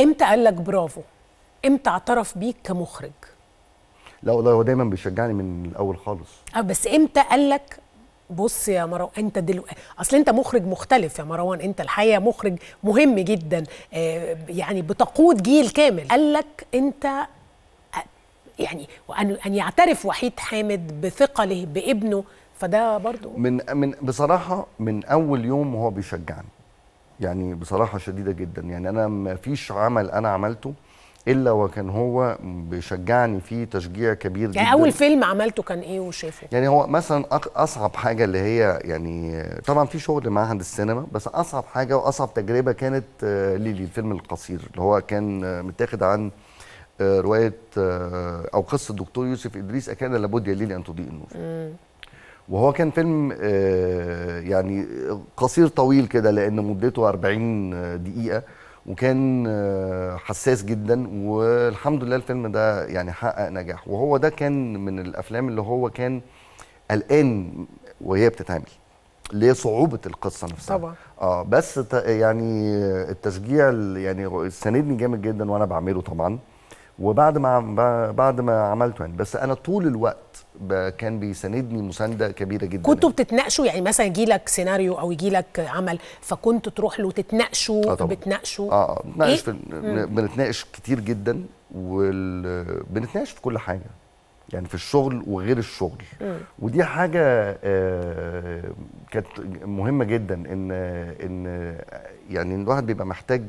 امتى قال لك برافو امتى اعترف بيك كمخرج لا والله هو دايما بيشجعني من الاول خالص اه بس امتى قال لك بص يا مروان انت دلوقتي اصل انت مخرج مختلف يا مروان انت الحقيقه مخرج مهم جدا آه، يعني بتقود جيل كامل قال لك انت آه، يعني وان ان يعترف وحيد حامد بثقله بابنه فده برضو من من بصراحه من اول يوم هو بيشجعني يعني بصراحه شديده جدا يعني انا ما فيش عمل انا عملته الا وكان هو بيشجعني فيه تشجيع كبير يعني جدا يعني اول فيلم عملته كان ايه وشافه؟ يعني هو مثلا اصعب حاجه اللي هي يعني طبعا في شغل معهد السينما بس اصعب حاجه واصعب تجربه كانت ليلي آه، الفيلم القصير اللي هو كان آه، متاخد عن آه، روايه او قصه الدكتور يوسف ادريس اكان لابد يا ليلي ان تضيء النور وهو كان فيلم آه، يعني قصير طويل كده لان مدته 40 دقيقه وكان آه، حساس جدا والحمد لله الفيلم ده يعني حقق نجاح وهو ده كان من الافلام اللي هو كان قلقان وهي بتتعمل لصعوبه القصه نفسها طبعا اه بس يعني التشجيع يعني ساندني جامد جدا وانا بعمله طبعا وبعد ما بعد ما عملته يعني بس انا طول الوقت كان بيساندني مسانده كبيره جدا كنتوا بتتناقشوا يعني مثلا يجي لك سيناريو او يجي لك عمل فكنت تروح له تتناقشوا آه طبعًا. بتناقشوا اه اه بنتناقش إيه؟ بنتناقش كتير جدا وبنتناقش في كل حاجه يعني في الشغل وغير الشغل م. ودي حاجه آه كانت مهمه جدا ان ان يعني الواحد بيبقى محتاج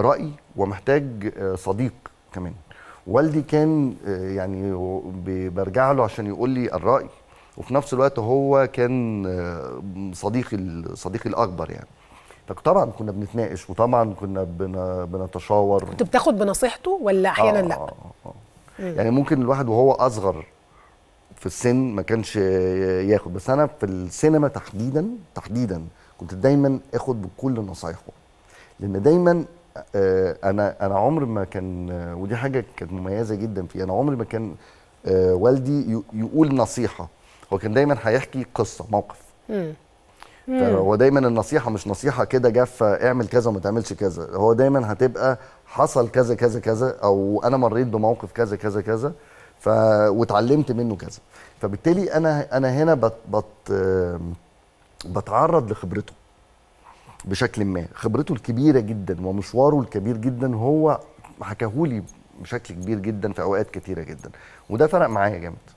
راي ومحتاج آه، صديق كمان والدي كان آه، يعني برجع له عشان يقول لي الراي وفي نفس الوقت هو كان صديقي آه، صديقي الاكبر يعني طبعا كنا بنتناقش وطبعا كنا بنتشاور كنت بتاخد بنصيحته ولا آه، احيانا آه لا آه آه. يعني ممكن الواحد وهو اصغر في السن ما كانش ياخد بس انا في السينما تحديدا تحديدا كنت دايما اخد بكل نصايحه لان دايما آه، انا انا عمري ما كان آه، ودي حاجه كانت مميزه جدا فيه انا عمري ما كان آه، والدي يقول نصيحه هو كان دايما هيحكي قصه موقف هو دايما النصيحه مش نصيحه كده جافه اعمل كذا وما تعملش كذا هو دايما هتبقى حصل كذا كذا كذا او انا مريت بموقف كذا كذا كذا ف واتعلمت منه كذا فبالتالي انا انا هنا بت بت بتعرض لخبرته بشكل ما خبرته الكبيره جدا ومشواره الكبير جدا هو حكاهولي بشكل كبير جدا في اوقات كتيره جدا وده فرق معايا جامد